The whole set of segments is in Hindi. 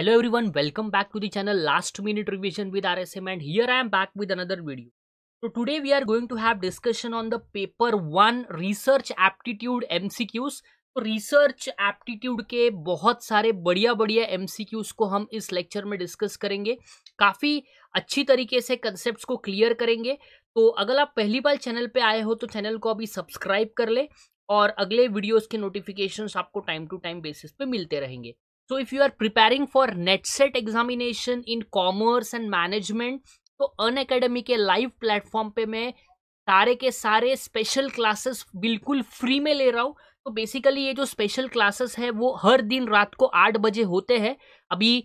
Hello everyone welcome back to the channel last minute revision with RSM and here I am back with another video तो today we are going to have discussion on the paper one research aptitude MCQs तो रिसर्च एप्टीट्यूड के बहुत सारे बढ़िया बढ़िया एमसीक्यूज को हम इस लेक्चर में डिस्कस करेंगे काफ़ी अच्छी तरीके से कंसेप्ट को क्लियर करेंगे तो अगर आप पहली बार चैनल पर आए हो तो चैनल को अभी सब्सक्राइब कर ले और अगले वीडियोज़ के नोटिफिकेशन आपको टाइम टू टाइम बेसिस पर मिलते रहेंगे so if you are preparing for NET SET examination in commerce and management तो अन अकेडमी के लाइव प्लेटफॉर्म पे मैं सारे के सारे स्पेशल क्लासेस बिल्कुल फ्री में ले रहा हूँ तो बेसिकली ये जो स्पेशल क्लासेस है वो हर दिन रात को आठ बजे होते हैं अभी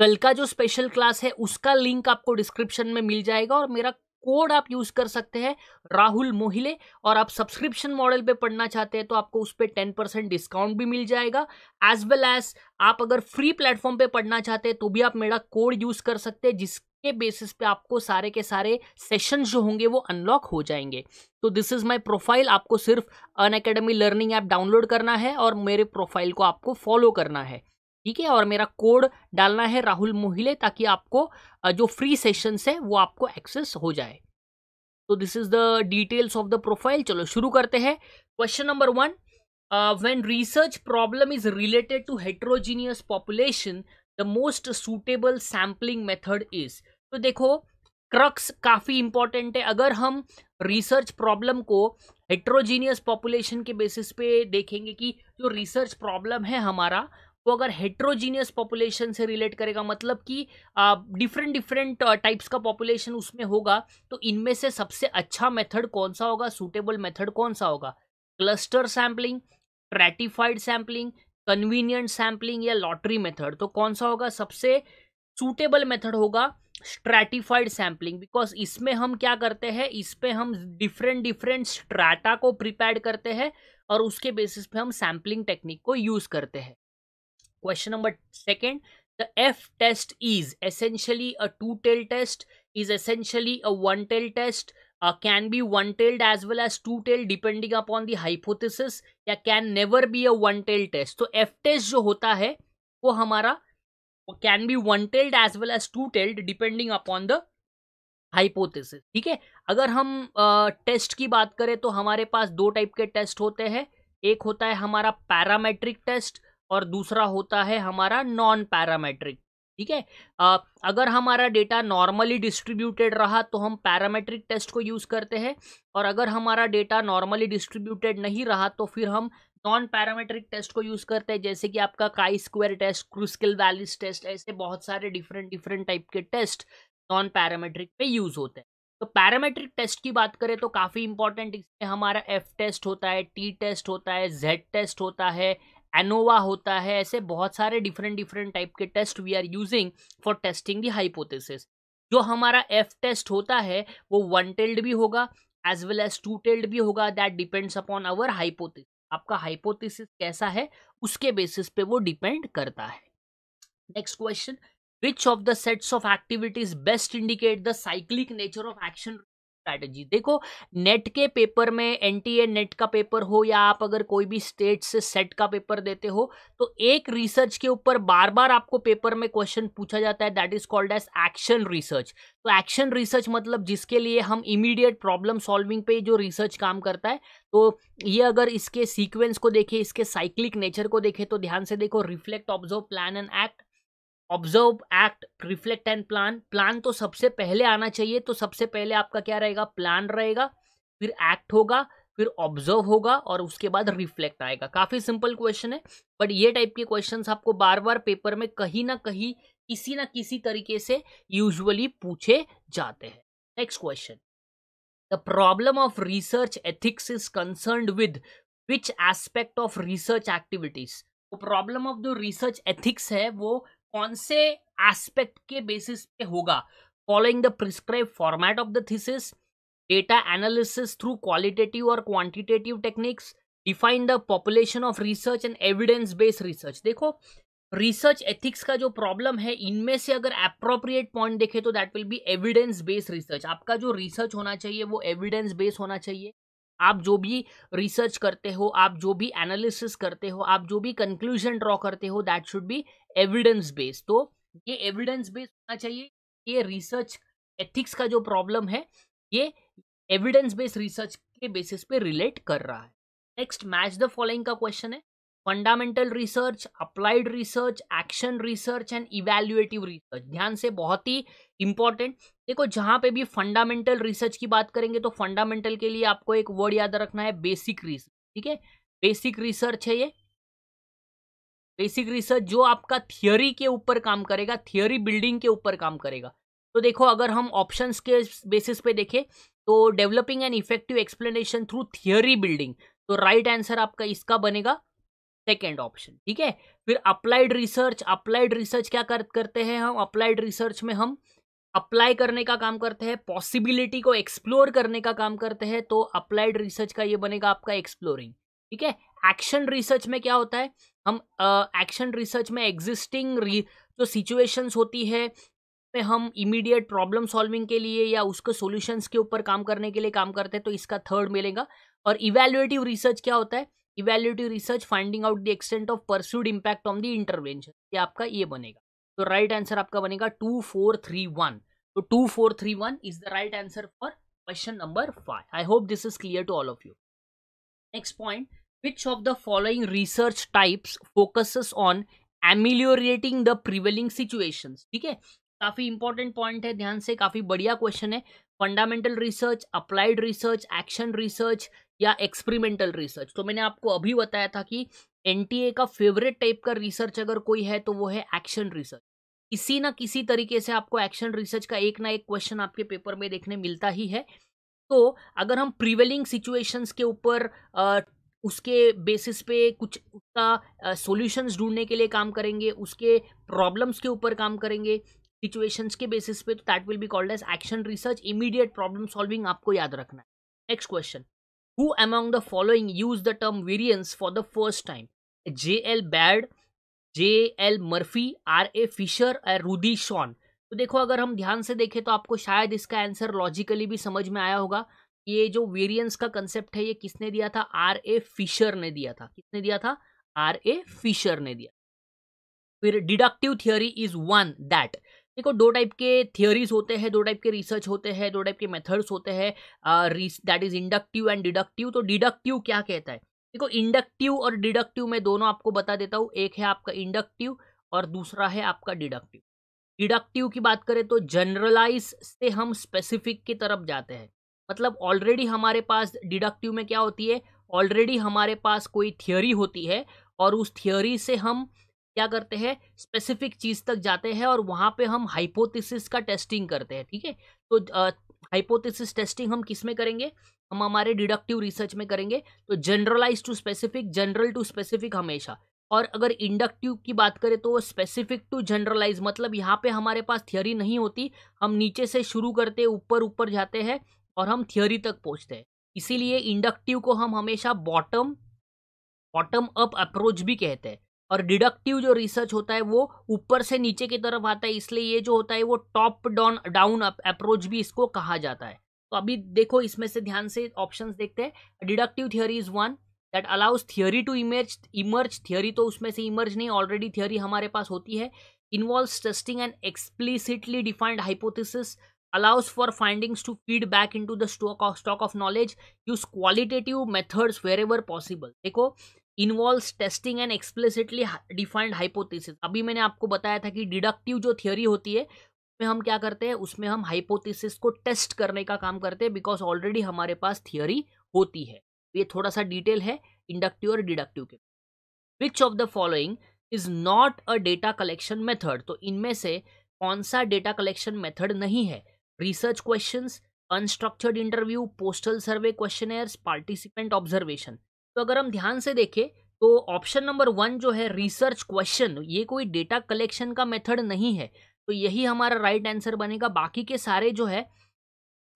कल का जो स्पेशल क्लास है उसका लिंक आपको डिस्क्रिप्शन में मिल जाएगा और मेरा कोड आप यूज कर सकते हैं राहुल मोहिले और आप सब्सक्रिप्शन मॉडल पे पढ़ना चाहते हैं तो आपको उस पर टेन परसेंट डिस्काउंट भी मिल जाएगा एज वेल एज आप अगर फ्री प्लेटफॉर्म पे पढ़ना चाहते हैं तो भी आप मेरा कोड यूज कर सकते हैं जिस के बेसिस पे आपको सारे के सारे सेशन जो होंगे वो अनलॉक हो जाएंगे तो दिस इज़ माय प्रोफाइल आपको सिर्फ Unacademy learning app download करना है और मेरे प्रोफाइल को आपको फॉलो करना है ठीक है और मेरा कोड डालना है राहुल मोहिले ताकि आपको जो फ्री सेशन है वो आपको एक्सेस हो जाए तो this is the details of the profile चलो शुरू करते हैं question number one when research problem is related to heterogeneous population the most suitable sampling method is तो देखो क्रक्स काफ़ी इंपॉर्टेंट है अगर हम रिसर्च प्रॉब्लम को हेट्रोजीनियस पॉपुलेशन के बेसिस पे देखेंगे कि जो रिसर्च प्रॉब्लम है हमारा वो अगर हेट्रोजीनियस पॉपुलेशन से रिलेट करेगा मतलब कि डिफरेंट डिफरेंट टाइप्स का पॉपुलेशन उसमें होगा तो इनमें से सबसे अच्छा मेथड कौन सा होगा सूटेबल मेथड कौन सा होगा cluster sampling stratified sampling convenient sampling या लॉटरी मेथड तो कौन सा होगा सबसे सूटेबल मेथड होगा स्ट्रेटिफाइड सैम्पलिंग बिकॉज इसमें हम क्या करते हैं इस पर हम डिफरेंट डिफरेंट स्ट्राटा को प्रिपेयर करते हैं और उसके बेसिस पे हम सैम्पलिंग टेक्निक को यूज़ करते हैं question number second the F test is essentially a two tail test is essentially a one tail test can be one tailed as well as two tail depending upon the hypothesis या can never be a one tail test तो एफ टेस्ट जो होता है वो हमारा can be one tailed as well as two tailed depending upon the hypothesis ठीक है अगर हम टेस्ट uh, की बात करें तो हमारे पास दो टाइप के टेस्ट होते हैं एक होता है हमारा पैरामेट्रिक टेस्ट और दूसरा होता है हमारा नॉन पैरामेट्रिक ठीक है अगर हमारा डेटा नॉर्मली डिस्ट्रीब्यूटेड रहा तो हम पैरामेट्रिक टेस्ट को यूज़ करते हैं और अगर हमारा डेटा नॉर्मली डिस्ट्रीब्यूटेड नहीं रहा तो फिर हम नॉन पैरामेट्रिक टेस्ट को यूज़ करते हैं जैसे कि आपका chi square test Kruskal Wallis test ऐसे बहुत सारे डिफरेंट डिफरेंट टाइप के टेस्ट नॉन पैरामेट्रिक पे यूज़ होते हैं तो पैरामेट्रिक टेस्ट की बात करें तो काफ़ी इंपॉर्टेंट इसमें हमारा एफ टेस्ट होता है टी टेस्ट होता है जेड टेस्ट होता है एनोवा होता है ऐसे बहुत सारे डिफरेंट डिफरेंट टाइप के test we are using for testing the hypothesis जो हमारा एफ टेस्ट होता है वो वन टेल्ड भी होगा as well as two tailed भी होगा that depends upon our hypothesis आपका हाइपोथिस कैसा है उसके बेसिस पे वो डिपेंड करता है next question which of the sets of activities best indicate the cyclic nature of action strategy देखो नेट के पेपर में एन नेट का पेपर हो या आप अगर कोई भी स्टेट से सेट का पेपर देते हो तो एक रिसर्च के ऊपर बार बार आपको पेपर में क्वेश्चन पूछा जाता है that is called as action research तो एक्शन रिसर्च मतलब जिसके लिए हम इमीडिएट प्रॉब्लम सॉल्विंग पे जो रिसर्च काम करता है तो ये अगर इसके सीक्वेंस को देखें इसके साइक्लिक नेचर को देखें तो ध्यान से देखो reflect observe plan and act observe act reflect and plan plan तो सबसे पहले आना चाहिए तो सबसे पहले आपका क्या रहेगा प्लान रहेगा फिर एक्ट होगा फिर ऑब्जर्व होगा और उसके बाद रिफ्लेक्ट आएगा काफी सिंपल क्वेश्चन है बट ये टाइप के क्वेश्चन आपको बार बार पेपर में कहीं ना कहीं किसी ना किसी तरीके से यूजुअली पूछे जाते हैं next question the problem of research ethics is concern with which aspect of research activities problem of जो रिसर्च एथिक्स है वो कौन से एस्पेक्ट के बेसिस पे होगा following the prescribe format of the thesis data analysis through qualitative और quantitative techniques define the population of research and evidence based research देखो रिसर्च एथिक्स का जो प्रॉब्लम है इनमें से अगर अप्रोप्रिएट पॉइंट देखे तो that will be evidence based research आपका जो रिसर्च होना चाहिए वो एविडेंस बेस्ड होना चाहिए आप जो भी रिसर्च करते हो आप जो भी एनालिसिस करते हो आप जो भी कंक्लूजन ड्रॉ करते हो that should be evidence based तो ये एविडेंस बेस्ड होना चाहिए ये रिसर्च एथिक्स का जो प्रॉब्लम है ये एविडेंस बेस्ड रिसर्च के बेसिस पे रिलेट कर रहा है नेक्स्ट मैच द फॉलोइंग का क्वेश्चन है fundamental research applied research action research and evaluative research ध्यान से बहुत ही इंपॉर्टेंट देखो जहाँ पे भी फंडामेंटल रिसर्च की बात करेंगे तो फंडामेंटल के लिए आपको एक वर्ड याद रखना है बेसिक रिसर्च ठीक है बेसिक रिसर्च है ये बेसिक रिसर्च जो आपका थियोरी के ऊपर काम करेगा थियोरी बिल्डिंग के ऊपर काम करेगा तो देखो अगर हम ऑप्शन के बेसिस पे देखें तो developing and effective explanation through theory building तो राइट right आंसर आपका इसका बनेगा सेकेंड ऑप्शन ठीक है फिर अप्लाइड रिसर्च अप्लाइड रिसर्च क्या कर, करते हैं हम अप्लाइड रिसर्च में हम अप्लाई करने का काम करते हैं पॉसिबिलिटी को एक्सप्लोर करने का काम करते हैं तो अप्लाइड रिसर्च का ये बनेगा आपका एक्सप्लोरिंग ठीक है एक्शन रिसर्च में क्या होता है हम एक्शन uh, रिसर्च में एग्जिस्टिंग जो सिचुएशंस होती है में हम इमीडिएट प्रॉब्लम सॉल्विंग के लिए या उसको सॉल्यूशंस के ऊपर काम करने के लिए काम करते हैं तो इसका थर्ड मिलेगा और इवेल्युएटिव रिसर्च क्या होता है evaluative research finding out the extent of pursued impact on the intervention ये आपका ये बनेगा तो राइट right आंसर आपका बनेगा टू फोर थ्री वन तो two four three one is the right answer for question number five I hope this is clear to all of you next point which of the following research types focuses on ameliorating the prevailing situations ठीक है काफी इंपॉर्टेंट पॉइंट है ध्यान से काफी बढ़िया क्वेश्चन है fundamental research applied research action research या एक्सपेरिमेंटल रिसर्च तो मैंने आपको अभी बताया था कि एन का फेवरेट टाइप का रिसर्च अगर कोई है तो वो है एक्शन रिसर्च किसी ना किसी तरीके से आपको एक्शन रिसर्च का एक ना एक क्वेश्चन आपके पेपर में देखने मिलता ही है तो अगर हम प्रिवेलिंग सिचुएशंस के ऊपर उसके बेसिस पे कुछ उसका सॉल्यूशंस ढूंढने के लिए काम करेंगे उसके प्रॉब्लम्स के ऊपर काम करेंगे सिचुएशंस के बेसिस पे तो that will be called as action research immediate problem solving आपको याद रखना है next question Who among the following used the term variance for the first time? L. Baird, L. Murphy, A. Fisher or Rudy Schon तो देखो अगर हम ध्यान से देखें तो आपको शायद इसका आंसर लॉजिकली भी समझ में आया होगा ये जो वेरिएंस का कंसेप्ट है ये किसने दिया था आर ए फिशर ने दिया था किसने दिया था आर ए फिशर ने दिया फिर deductive theory is one that देखो दो टाइप के थियोरीज होते हैं दो टाइप के रिसर्च होते हैं दो टाइप के मेथड्स होते हैं that is inductive and deductive तो डिडक्टिव क्या कहता है देखो इंडक्टिव और डिडक्टिव में दोनों आपको बता देता हूँ एक है आपका इंडक्टिव और दूसरा है आपका डिडक्टिव डिडक्टिव की बात करें तो जनरलाइज से हम स्पेसिफिक की तरफ जाते हैं मतलब ऑलरेडी हमारे पास डिडक्टिव में क्या होती है ऑलरेडी हमारे पास कोई थियोरी होती है और उस थियोरी से हम क्या करते हैं स्पेसिफिक चीज तक जाते हैं और वहां पे हम हाइपोथेसिस का टेस्टिंग करते हैं ठीक है तो हाइपोथेसिस टेस्टिंग हम किस में करेंगे हम हमारे डिडक्टिव रिसर्च में करेंगे तो generalize to specific general to specific हमेशा और अगर इंडक्टिव की बात करें तो वो स्पेसिफिक टू जनरलाइज मतलब यहाँ पे हमारे पास थियोरी नहीं होती हम नीचे से शुरू करते ऊपर ऊपर जाते हैं और हम थियोरी तक पहुँचते हैं इसीलिए इंडक्टिव को हम हमेशा बॉटम बॉटम अप अप्रोच भी कहते हैं और डिडक्टिव जो रिसर्च होता है वो ऊपर से नीचे की तरफ आता है इसलिए ये जो होता है वो टॉप डाउन डाउन अप्रोच भी इसको कहा जाता है तो अभी देखो इसमें से ध्यान से ऑप्शन देखते हैं deductive theory is one that allows theory to emerge emerge theory तो उसमें से इमर्ज नहीं ऑलरेडी थियोरी हमारे पास होती है involve testing and explicitly defined hypothesis allows for findings to feed back into the stock of stock of knowledge use qualitative methods wherever possible देखो involve testing and explicitly defined hypothesis अभी मैंने आपको बताया था कि डिडक्टिव जो थियोरी होती है उसमें हम क्या करते हैं उसमें हम हाइपोथेसिस को टेस्ट करने का काम करते हैं बिकॉज ऑलरेडी हमारे पास थियोरी होती है तो ये थोड़ा सा डिटेल है इंडक्टिव और डिडक्टिव के which of the following is not a data collection method तो इनमें से कौन सा डेटा कलेक्शन मेथड नहीं है research question unstructured interview postal survey question participant observation तो अगर हम ध्यान से देखें तो ऑप्शन नंबर वन जो है रिसर्च क्वेश्चन ये कोई डेटा कलेक्शन का मेथड नहीं है तो यही हमारा राइट आंसर बनेगा बाकी के सारे जो है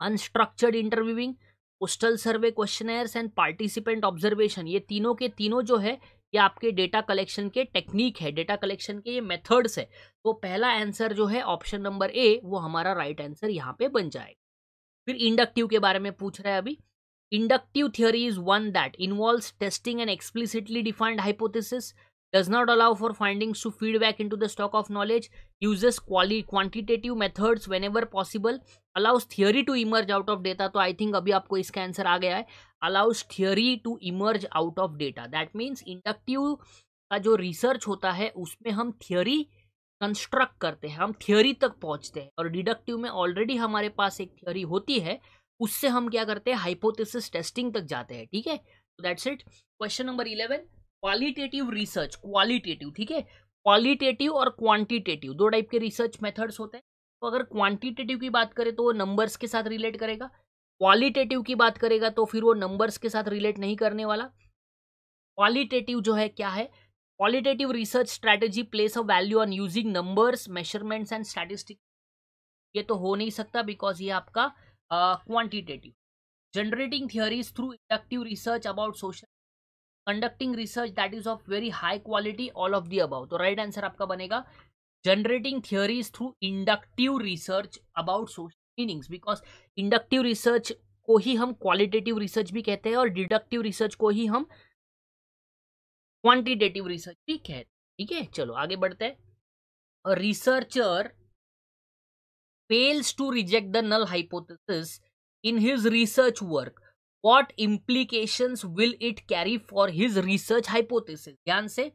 unstructured interviewing postal survey questionnaires and participant observation ये तीनों के तीनों जो है ये आपके डेटा कलेक्शन के टेक्निक है डेटा कलेक्शन के ये मेथड्स है तो पहला आंसर जो है ऑप्शन नंबर ए वो हमारा राइट आंसर यहाँ पे बन जाएगा फिर इंडक्टिव के बारे में पूछ रहा है अभी Inductive theory is one that involves testing an explicitly defined hypothesis, does not allow for findings to feed back into the stock of knowledge, uses quali quantitative methods whenever possible, allows theory to emerge out of data. so i think abhi aapko iska answer aa gaya hai allows theory to emerge out of data. That means inductive ka jo research hota hai usme hum theory construct करते हैं हम थियोरी तक पहुंचते हैं और डिडक्टिव में ऑलरेडी हमारे पास एक थियोरी होती है उससे हम क्या करते हैं हाइपोथेसिस टेस्टिंग तक जाते हैं ठीक है that's it question number eleven qualitative research qualitative ठीक है क्वालिटेटिव और क्वांटिटेटिव दो टाइप के रिसर्च मेथड्स होते हैं तो अगर क्वांटिटेटिव की बात करें तो वो नंबर्स के साथ रिलेट करेगा क्वालिटेटिव की बात करेगा तो फिर वो नंबर्स के साथ रिलेट नहीं करने वाला क्वालिटेटिव जो है क्या है qualitative research strategy place a value on using numbers measurements and statistic ये तो हो नहीं सकता बिकॉज ये आपका quantitative generating theories through inductive research about social conducting research that is of very high quality all of the about तो राइट आंसर आपका बनेगा generating theories through inductive research about social meanings because inductive research को ही हम क्वालिटेटिव रिसर्च भी कहते हैं और डिडक्टिव रिसर्च को ही हम क्वांटिटेटिव रिसर्च भी कहते हैं ठीक है चलो आगे बढ़ते हैं researcher fails to reject the null hypothesis in his research work what implications will it carry for his research hypothesis ध्यान से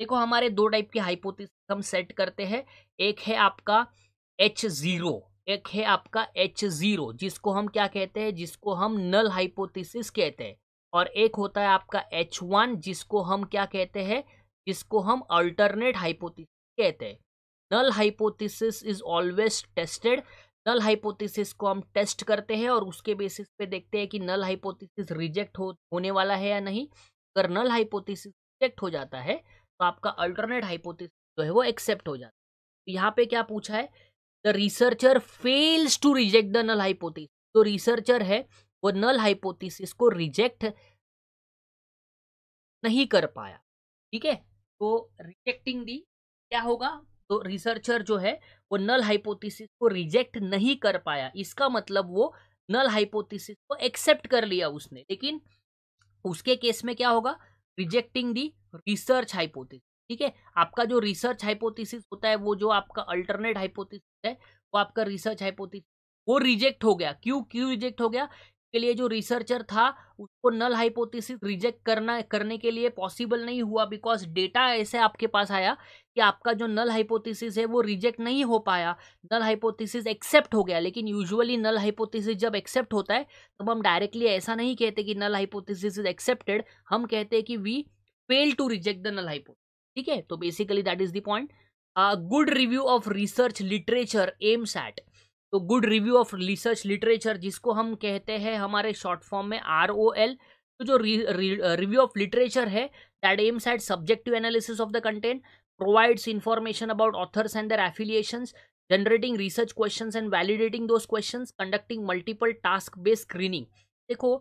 देखो हमारे दो टाइप के हाइपोथेसिस हम सेट करते हैं एक है आपका एच जीरो एक है आपका एच जीरो जिसको हम क्या कहते हैं जिसको हम नल हाइपोथेसिस कहते हैं और एक होता है आपका एच वन जिसको हम क्या कहते हैं जिसको हम अल्टरनेट हाइपोथेसिस कहते हैं null hypothesis is always tested null hypothesis को हम टेस्ट करते हैं और उसके बेसिस पे देखते हैं कि नल हाइपोथेसिस रिजेक्ट हो होने वाला है या नहीं अगर नल हाइपोथेसिस रिजेक्ट हो जाता है तो आपका अल्टरनेट हाइपोथेसिस जो है वो एक्सेप्ट हो जाता है यहाँ पे क्या पूछा है the researcher fails to reject the null hypothesis तो रिसर्चर है वो नल हाइपोथिस को रिजेक्ट नहीं कर पाया ठीक है तो रिजेक्टिंग दी क्या होगा तो रिसर्चर जो है वो नल हाइपोथेसिस को रिजेक्ट नहीं कर पाया इसका मतलब वो नल हाइपोथेसिस को एक्सेप्ट कर लिया उसने लेकिन उसके केस में क्या होगा रिजेक्टिंग दी रिसर्च हाइपोथेसिस ठीक है आपका जो रिसर्च हाइपोथेसिस होता है वो जो आपका अल्टरनेट हाइपोथेसिस है वो आपका रिसर्च हाइपोथेसिस वो रिजेक्ट हो गया क्यों क्यों रिजेक्ट हो गया के लिए जो रिसर्चर था उसको नल हाइपोथेसिस रिजेक्ट करना करने के लिए पॉसिबल नहीं हुआ बिकॉज डेटा ऐसे आपके पास आया कि आपका जो नल हाइपोथेसिस है वो रिजेक्ट नहीं हो पाया नल हाइपोथेसिस एक्सेप्ट हो गया लेकिन यूजुअली नल हाइपोथेसिस जब एक्सेप्ट होता है तब तो हम डायरेक्टली ऐसा नहीं कहते कि नल हाइपोथेसिस इज एक्सेप्टेड हम कहते हैं कि we fail to reject the null hypothesis ठीक है तो basically that is the point good review of research literature aims at तो good review of research literature जिसको हम कहते हैं हमारे शॉर्ट फॉर्म में आर ओ एल तो जो रिव्यू ऑफ लिटरेचर है that aims at subjective analysis of the content provides information about authors and their affiliations generating research question and validating those question conducting multiple task based screening देखो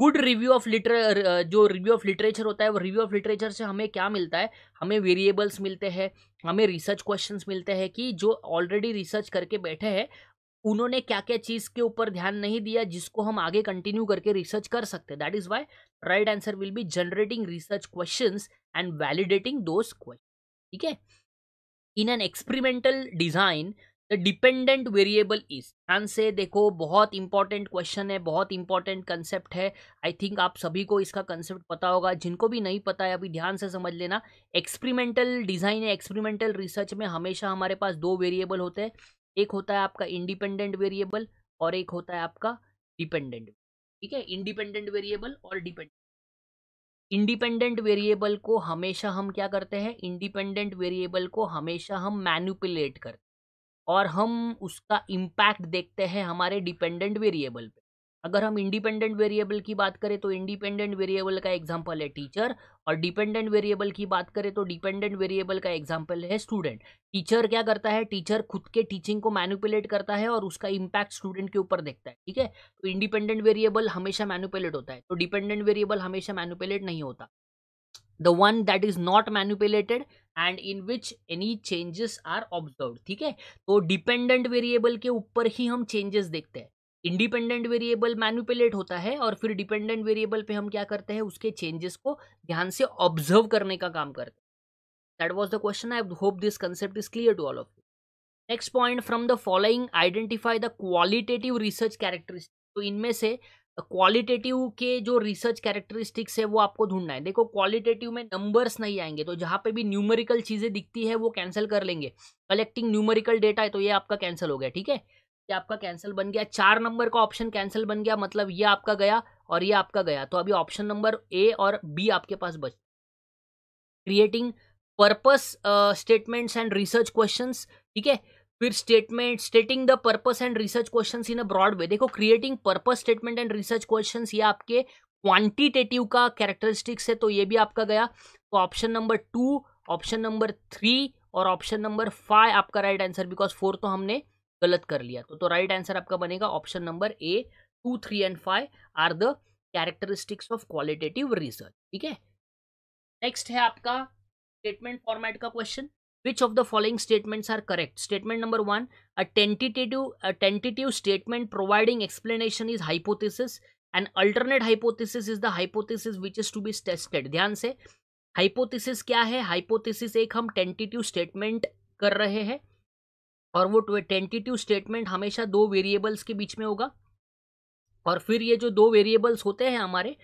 गुड रिव्यू ऑफ लिटर जो रिव्यू ऑफ लिटरेचर होता है वो रिव्यू ऑफ लिटरेचर से हमें क्या मिलता है हमें वेरिएबल्स मिलते हैं हमें रिसर्च क्वेश्चंस मिलते हैं कि जो ऑलरेडी रिसर्च करके बैठे हैं उन्होंने क्या क्या चीज़ के ऊपर ध्यान नहीं दिया जिसको हम आगे कंटिन्यू करके रिसर्च कर सकते that is why right answer will be generating research question and validating those question ठीक है in an experimental design the dependent variable is ध्यान से देखो बहुत इंपॉर्टेंट क्वेश्चन है बहुत इंपॉर्टेंट कंसेप्ट है आई थिंक आप सभी को इसका कंसेप्ट पता होगा जिनको भी नहीं पता है अभी ध्यान से समझ लेना एक्सपेरिमेंटल डिजाइन या एक्सपेरिमेंटल रिसर्च में हमेशा हमारे पास दो वेरिएबल होते हैं एक होता है आपका इंडिपेंडेंट वेरिएबल और एक होता है आपका डिपेंडेंट ठीक है इंडिपेंडेंट वेरिएबल और डिपेंडेंट इंडिपेंडेंट वेरिएबल को हमेशा हम क्या करते हैं इंडिपेंडेंट वेरिएबल को हमेशा हम मैनुपुलेट करते हैं और हम उसका इम्पैक्ट देखते हैं हमारे डिपेंडेंट वेरिएबल पे अगर हम इंडिपेंडेंट वेरिएबल की बात करें तो इंडिपेंडेंट वेरिएबल का एग्जाम्पल है टीचर और डिपेंडेंट वेरिएबल की बात करें तो डिपेंडेंट वेरिएबल का एग्जाम्पल है स्टूडेंट टीचर क्या करता है टीचर खुद के टीचिंग को मैनुपुलेट करता है और उसका इम्पैक्ट स्टूडेंट के ऊपर देखता है ठीक है तो इंडिपेंडेंट वेरिएबल हमेशा मैनुपुलेट होता है तो डिपेंडेंट वेरिएबल हमेशा मैनुपुलेट नहीं होता the one that is not manipulated and in which any changes are observe ठीक है तो डिपेंडेंट वेरिएबल के ऊपर ही हम चेंजेस देखते हैं इंडिपेंडेंट वेरिएबल मैनिपुलेट होता है और फिर डिपेंडेंट वेरिएबल पे हम क्या करते हैं उसके चेंजेस को ध्यान से ऑब्जर्व करने का काम करते हैं that was the question I hope this concept is clear to all of you next point from the following identify the qualitative research characteristic तो इनमें से क्वालिटेटिव के जो रिसर्च कैरेक्टरिस्टिक्स है वो आपको ढूंढना है देखो क्वालिटेटिव में नंबर्स नहीं आएंगे तो जहाँ पे भी न्यूमेरिकल चीज़ें दिखती है वो कैंसिल कर लेंगे कलेक्टिंग न्यूमेरिकल डेटा है तो ये आपका कैंसिल हो गया ठीक है ये आपका कैंसिल बन गया चार नंबर का ऑप्शन कैंसिल बन गया मतलब ये आपका गया और ये आपका गया तो अभी ऑप्शन नंबर ए और बी आपके पास बच creating purpose statements and research questions ठीक है फिर statement stating the purpose and research question in a broad way देखो creating purpose statement and research question ये आपके क्वांटिटेटिव का कैरेक्टरिस्टिक्स है तो ये भी आपका गया तो option number two option number three और ऑप्शन नंबर फाइव आपका राइट आंसर बिकॉज फोर तो हमने गलत कर लिया तो तो राइट आंसर आपका बनेगा option number A two three and five are the characteristics of qualitative research ठीक है नेक्स्ट है आपका स्टेटमेंट फॉर्मेट का question which of the following statements are correct statement number one a tentative tentative statement providing explanation is hypothesis and alternate hypothesis is the hypothesis which is to be tested ध्यान से हाइपोथिस क्या है हाइपोथिस एक हम टेंटेटिव स्टेटमेंट कर रहे हैं और वो टेंटेटिव स्टेटमेंट हमेशा दो वेरिएबल्स के बीच में होगा और फिर ये जो दो वेरिएबल्स होते हैं हमारे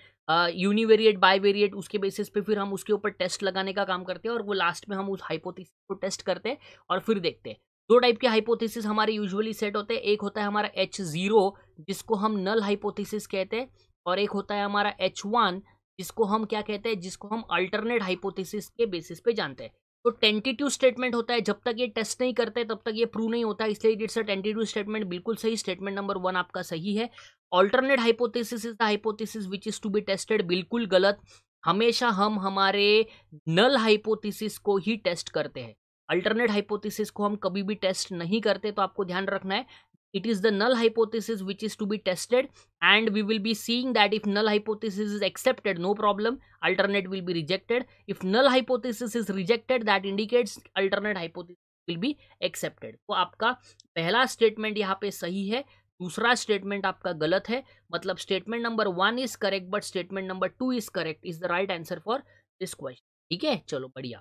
यूनिवेरिएट बाई वेरिएट उसके बेसिस पे फिर हम उसके ऊपर टेस्ट लगाने का काम करते हैं और वो लास्ट में हम उस हाइपोथेसिस को टेस्ट करते हैं और फिर देखते हैं दो टाइप के हाइपोथेसिस हमारे यूजुअली सेट होते हैं एक होता है हमारा एच ज़ीरो जिसको हम नल हाइपोथेसिस कहते हैं और एक होता है हमारा एच वन जिसको हम क्या कहते हैं जिसको हम अल्टरनेट हाइपोथेसिस के बेसिस पे जानते हैं तो टेंटेटिव स्टेटमेंट होता है जब तक ये टेस्ट नहीं करते तब तक ये प्रूव नहीं होता इसलिए इट्स अ टेंटेटिव स्टेटमेंट बिल्कुल सही स्टेटमेंट नंबर वन आपका सही है alternate hypothesis is the hypothesis which is to be tested बिल्कुल गलत हमेशा हम हमारे नल हाइपोथेसिस को ही टेस्ट करते हैं अल्टरनेट हाइपोथेसिस को हम कभी भी टेस्ट नहीं करते तो आपको ध्यान रखना है it is the null hypothesis which is to be tested and we will be seeing that if null hypothesis is accepted no problem alternate will be rejected if null hypothesis is rejected that indicates alternate hypothesis will be accepted so aapka pehla statement yaha pe sahi hai दूसरा स्टेटमेंट आपका गलत है मतलब statement number one is correct but statement number two is correct is the right answer for this question ठीक है चलो बढ़िया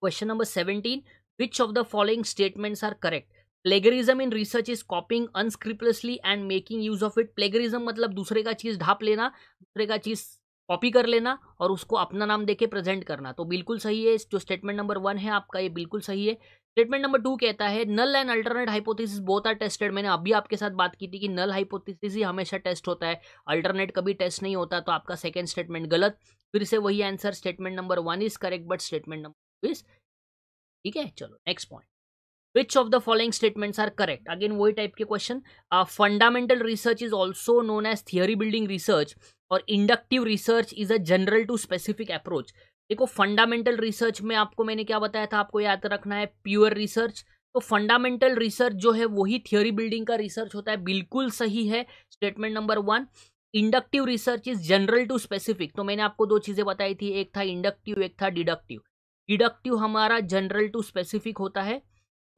question number seventeen which of the following statements are correct plagiarism in research is copying unscrupulously and making use of it plagiarism मतलब दूसरे का चीज़ ढाप लेना दूसरे का चीज़ कॉपी कर लेना और उसको अपना नाम देके प्रेजेंट करना तो बिल्कुल सही है जो स्टेटमेंट नंबर वन है आपका ये बिल्कुल सही है स्टेटमेंट नंबर टू कहता है नल एंड अल्टरनेट हाइपोथेसिस बहुत आर टेस्टेड मैंने अभी आपके साथ बात की थी कि नल हाइपोथेसिस ही हमेशा टेस्ट होता है अल्टरनेट कभी टेस्ट नहीं होता तो आपका सेकेंड स्टेटमेंट गलत फिर से वही answer statement number one is correct but statement number two is ठीक है चलो next point which of the following statements are correct again वही टाइप के question fundamental research is also known as theory building research और inductive research is a general to specific approach देखो फंडामेंटल रिसर्च में आपको मैंने क्या बताया था आपको याद रखना है प्योर रिसर्च तो फंडामेंटल रिसर्च जो है वही थियोरी बिल्डिंग का रिसर्च होता है बिल्कुल सही है statement number one inductive research is general to specific तो मैंने आपको दो चीज़ें बताई थी एक था इंडक्टिव एक था डिडक्टिव डिडक्टिव हमारा जनरल टू स्पेसिफिक होता है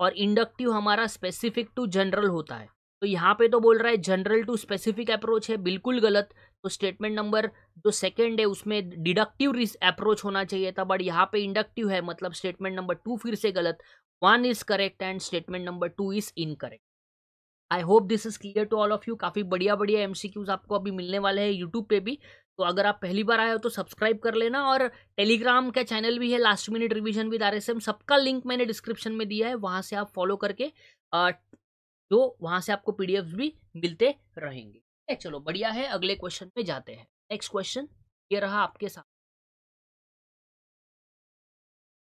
और इंडक्टिव हमारा स्पेसिफिक टू जनरल होता है तो यहाँ पे तो बोल रहा है जनरल टू स्पेसिफिक अप्रोच है बिल्कुल गलत तो स्टेटमेंट नंबर जो सेकंड है उसमें डिडक्टिव अप्रोच होना चाहिए था बट यहाँ पे इंडक्टिव है मतलब स्टेटमेंट नंबर टू फिर से गलत one is correct and statement number two is incorrect I hope this is clear to all of you काफ़ी बढ़िया बढ़िया एमसीक्यूज आपको अभी मिलने वाले हैं यूट्यूब पे भी तो अगर आप पहली बार आए हो तो सब्सक्राइब कर लेना और टेलीग्राम का चैनल भी है last minute revision with R सबका लिंक मैंने डिस्क्रिप्शन में दिया है वहाँ से आप फॉलो करके जो वहाँ से आपको पी भी मिलते रहेंगे चलो बढ़िया है अगले क्वेश्चन में जाते हैं नेक्स्ट क्वेश्चन ये रहा आपके साथ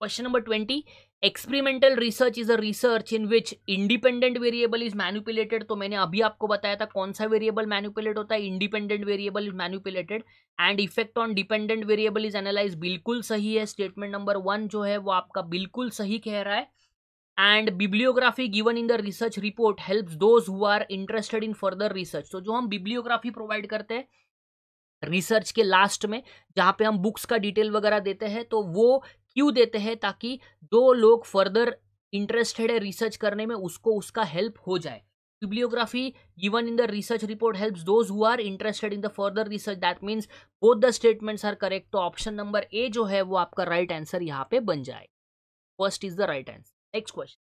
question number twenty experimental research is a research in which independent variable is manipulated तो मैंने अभी आपको बताया था कौन सा वेरिएबल मैन्युपुलेट होता है independent variable is manipulated and effect on dependent variable is analyse बिल्कुल सही है स्टेटमेंट नंबर वन जो है वो आपका बिल्कुल सही कह रहा है and bibliography given in the research report help those who are interested in further research तो जो हम बिब्लियोग्राफी प्रोवाइड करते हैं रिसर्च के लास्ट में जहाँ पे हम बुक्स का डिटेल वगैरह देते हैं तो वो क्यों देते हैं ताकि दो लोग फर्दर इंटरेस्टेड है रिसर्च करने में उसको उसका हेल्प हो जाए bibliography even in the research report help those who are interested in the further research that means both the statements are correct तो ऑप्शन नंबर ए जो है वो आपका राइट आंसर यहाँ पे बन जाए first is the right answer next question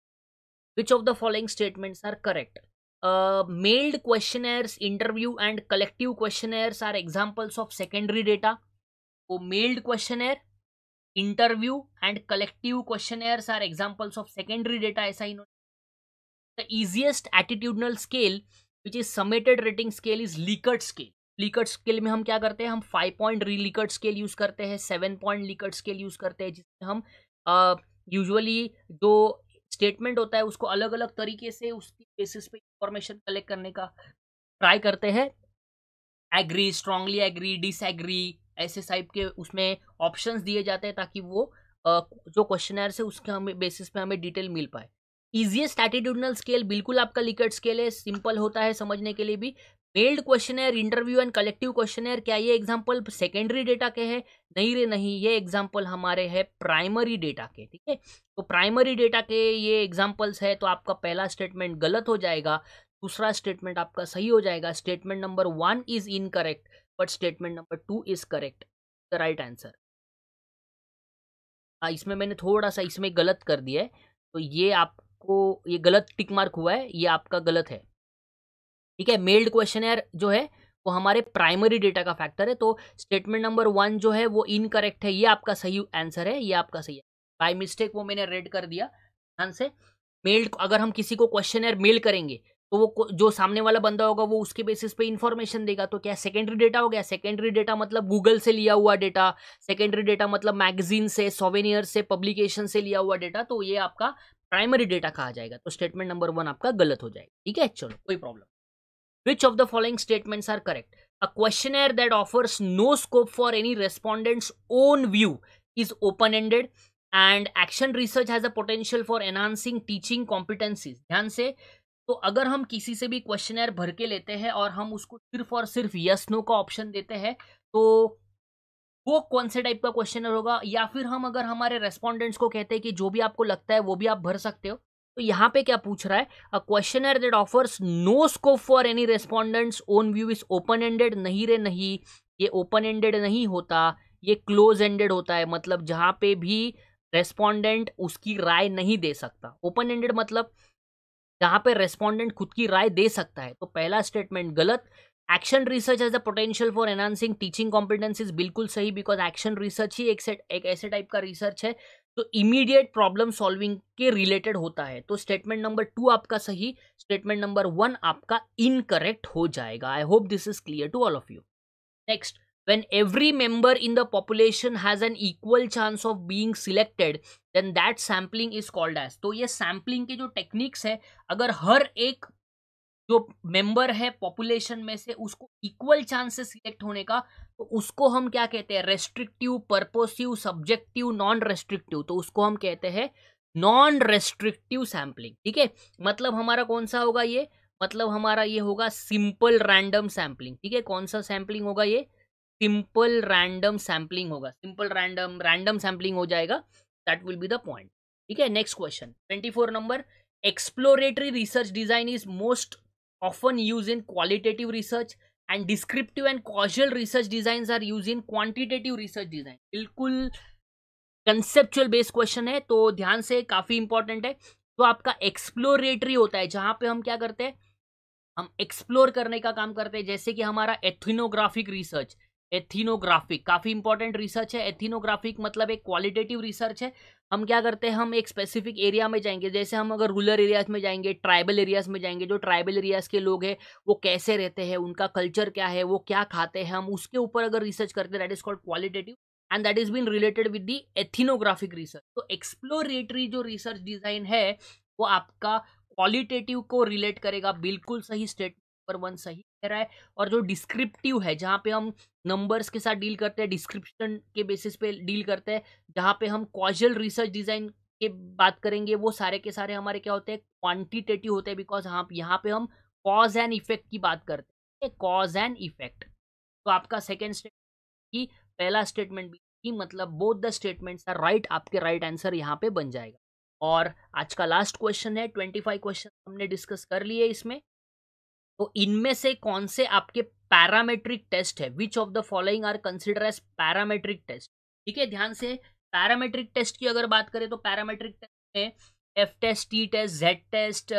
which of the following statements are correct mailed question interview and collective question are examples of secondary data वो mailed questionnaire interview and collective question are examples of secondary data ऐसा इन्होंने the easiest attitudinal scale which is summated rating scale is Likert scale Likert scale में हम क्या करते हैं हम फाइव पॉइंट री लीकट स्केल यूज़ करते हैं seven point Likert scale use करते हैं जिसमें हम यूजुअली जो स्टेटमेंट होता है उसको अलग अलग तरीके से उसकी बेसिस पे इंफॉर्मेशन कलेक्ट करने का ट्राई करते हैं एग्री स्ट्रांगली एग्री डिसएग्री ऐसे टाइप के उसमें ऑप्शंस दिए जाते हैं ताकि वो जो क्वेश्चन है उसके हमें बेसिस पे हमें डिटेल मिल पाए ईजिएस्ट एटीट्यूडनल स्केल बिल्कुल आपका लिकट स्केल है सिंपल होता है समझने के लिए भी mailed question interview and collective question क्या ये एग्जाम्पल सेकेंडरी डेटा के हैं नहीं रे नहीं ये एग्जाम्पल हमारे है प्राइमरी डेटा के ठीक है तो प्राइमरी डेटा के ये एग्जाम्पल्स है तो आपका पहला स्टेटमेंट गलत हो जाएगा दूसरा स्टेटमेंट आपका सही हो जाएगा statement number one is incorrect but statement number two is correct the right answer हाँ इसमें मैंने थोड़ा सा इसमें गलत कर दिया है तो ये आपको ये गलत टिक मार्क हुआ है ये आपका गलत है ठीक है मेल्ड क्वेश्चन जो है वो हमारे प्राइमरी डेटा का फैक्टर है तो स्टेटमेंट नंबर वन जो है वो इनकरेक्ट है ये आपका सही आंसर है ये आपका सही है बाई मिस्टेक वो मैंने रेड कर दिया ध्यान से मेल्ड अगर हम किसी को क्वेश्चन मेल करेंगे तो वो जो सामने वाला बंदा होगा वो उसके बेसिस पे इन्फॉर्मेशन देगा तो क्या सेकेंडरी डेटा हो गया सेकेंडरी डेटा मतलब गूगल से लिया हुआ डेटा सेकेंडरी डेटा मतलब मैगजीन से सोवेनियर से पब्लिकेशन से लिया हुआ डेटा तो ये आपका प्राइमरी डेटा कहा जाएगा तो स्टेटमेंट नंबर वन आपका गलत हो जाएगा ठीक है चलो कोई problem which of the following statements are correct a question that offers no scope for any respondents own view is open ended and action research has a potential for enhancing teaching competencies ध्यान से तो अगर हम किसी से भी क्वेश्चन भर के लेते हैं और हम उसको सिर्फ और सिर्फ यस नो का ऑप्शन देते हैं तो वो कौन से टाइप का क्वेश्चनर होगा या फिर हम अगर हमारे रेस्पॉन्डेंट्स को कहते हैं कि जो भी आपको लगता है वो भी आप भर सकते हो तो यहाँ पे क्या पूछ रहा है a questionnaire that offers no scope for any respondents own view is open ended नहीं रे नहीं ये ओपन एंडेड नहीं होता ये क्लोज एंडेड होता है मतलब जहाँ पे भी रेस्पॉन्डेंट उसकी राय नहीं दे सकता ओपन एंडेड मतलब जहां पर रेस्पॉन्डेंट खुद की राय दे सकता है तो पहला स्टेटमेंट गलत action research as a potential for enhancing teaching competencies बिल्कुल सही बिकॉज एक्शन रिसर्च ही एक सेट एक ऐसे टाइप का रिसर्च है तो इमीडिएट प्रॉब्लम सॉल्विंग के रिलेटेड होता है तो स्टेटमेंट नंबर टू आपका सही स्टेटमेंट नंबर वन आपका इनकरेक्ट हो जाएगा I hope this is clear to all of you next when every member in the population has an equal chance of being selected then that sampling is called as तो ये sampling के जो techniques है अगर हर एक जो member है population में से उसको equal chance से select होने का तो उसको हम क्या कहते हैं restrictive purposive subjective non restrictive तो उसको हम कहते हैं नॉन रेस्ट्रिक्टिव सैम्पलिंग ठीक है मतलब हमारा कौन सा होगा ये मतलब हमारा ये होगा सिंपल रैंडम सैम्पलिंग ठीक है कौन सा सैम्पलिंग होगा ये सिंपल रैंडम सैम्पलिंग होगा सिंपल रैंडम रैंडम सैम्पलिंग हो जाएगा that will be the point ठीक है next question twenty four number exploratory research design is most often use in qualitative research and descriptive and causal research design are use in quantitative research design बिल्कुल कंसेप्चुअल बेस्ड क्वेश्चन है तो ध्यान से काफी इंपॉर्टेंट है तो आपका एक्सप्लोरेटरी होता है जहां पे हम क्या करते हैं हम एक्सप्लोर करने का काम करते हैं जैसे कि हमारा एथिनोग्राफिक रिसर्च एथिनोग्राफिक काफ़ी इंपॉर्टेंट रिसर्च है एथिनोग्राफिक मतलब एक क्वालिटेटिव रिसर्च है हम क्या करते हैं हम एक स्पेसिफिक एरिया में जाएंगे जैसे हम अगर रूरल एरियाज में जाएंगे ट्राइबल एरियाज में जाएंगे जो ट्राइबल एरियाज के लोग हैं वो कैसे रहते हैं उनका कल्चर क्या है वो क्या खाते हैं हम उसके ऊपर अगर रिसर्च करते हैं that is called qualitative and that is been related with the ethnographic research तो एक्सप्लोरेटरी जो रिसर्च डिजाइन है वो आपका क्वालिटेटिव को रिलेट करेगा बिल्कुल सही स्टेट नंबर वन सही कह रहा है और जो डिस्क्रिप्टिव है जहाँ पे हम नंबर्स के साथ डील करते हैं डिस्क्रिप्शन के बेसिस पे डील करते हैं जहाँ पे हम कॉजल रिसर्च डिज़ाइन के बात करेंगे वो सारे के सारे हमारे क्या होते हैं क्वान्टिटेटिव होते हैं बिकॉज हाँ यहाँ पे हम कॉज एंड इफेक्ट की बात करते हैं कॉज एंड इफेक्ट तो आपका सेकेंड स्टेट की पहला स्टेटमेंट भी कि मतलब both the statements are right आपके राइट आंसर यहाँ पे बन जाएगा और आज का लास्ट क्वेश्चन है ट्वेंटी फाइव क्वेश्चन हमने डिस्कस कर लिए इसमें तो इनमें से कौन से आपके पैरामेट्रिक टेस्ट है which of the following are consider as parametric test ठीक है ध्यान से पैरामेट्रिक टेस्ट की अगर बात करें तो पैरामेट्रिक टेस्ट में F test T test Z test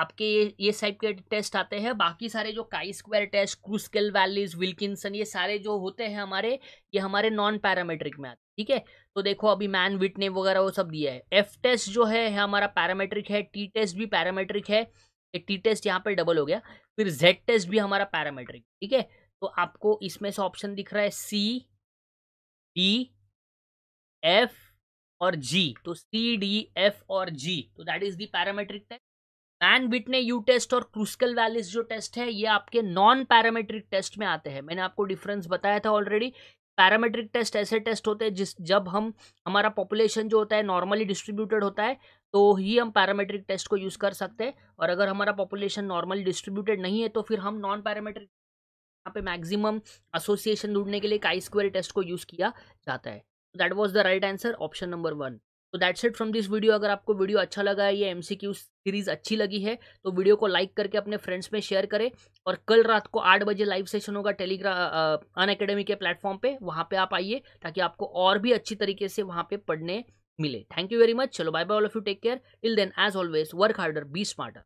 आपके ये ये टाइप के टेस्ट आते हैं बाकी सारे जो chi square test Kruskal Wallis Wilkinson ये सारे जो होते हैं हमारे ये हमारे नॉन पैरामेट्रिक में आते हैं ठीक है तो देखो अभी मैन विट ने वगैरह वो सब दिया है एफ टेस्ट जो है हमारा पैरामेट्रिक है टी टेस्ट भी पैरामेट्रिक है टी टेस्ट यहाँ पर डबल हो गया फिर जेड टेस्ट भी हमारा पैरामेट्रिक ठीक है तो आपको इसमें से ऑप्शन दिख रहा है सी डी एफ और जी तो सी डी एफ और जी तो that is the parametric test Mann Whitney U test और क्रूसकल वैलिस जो टेस्ट है ये आपके नॉन पैरामेट्रिक टेस्ट में आते हैं मैंने आपको डिफरेंस बताया था ऑलरेडी पैरामेट्रिक टेस्ट ऐसे टेस्ट होते हैं जिस जब हम हमारा पॉपुलेशन जो होता है नॉर्मली डिस्ट्रीब्यूटेड होता है तो ही हम पैरामेट्रिक टेस्ट को यूज़ कर सकते हैं और अगर हमारा पॉपुलेशन नॉर्मल डिस्ट्रीब्यूटेड नहीं है तो फिर हम नॉन पैरामेट्रिक यहाँ पे मैक्सिमम एसोसिएशन ढूंढने के लिए काई स्क्वायर टेस्ट को यूज़ किया जाता है that was the right answer option number one तो that's it from this video अगर आपको वीडियो अच्छा लगा है ये एम सीरीज़ अच्छी लगी है तो वीडियो को लाइक करके अपने फ्रेंड्स में शेयर करें और कल रात को आठ बजे लाइव सेशन होगा टेलीग्राम अन अकेडमी के प्लेटफॉर्म पर वहाँ पर आप आइए ताकि आपको और भी अच्छी तरीके से वहाँ पर पढ़ने मिले थैंक यू वेरी मच चलो bye bye all of you take care till then as always work harder be smarter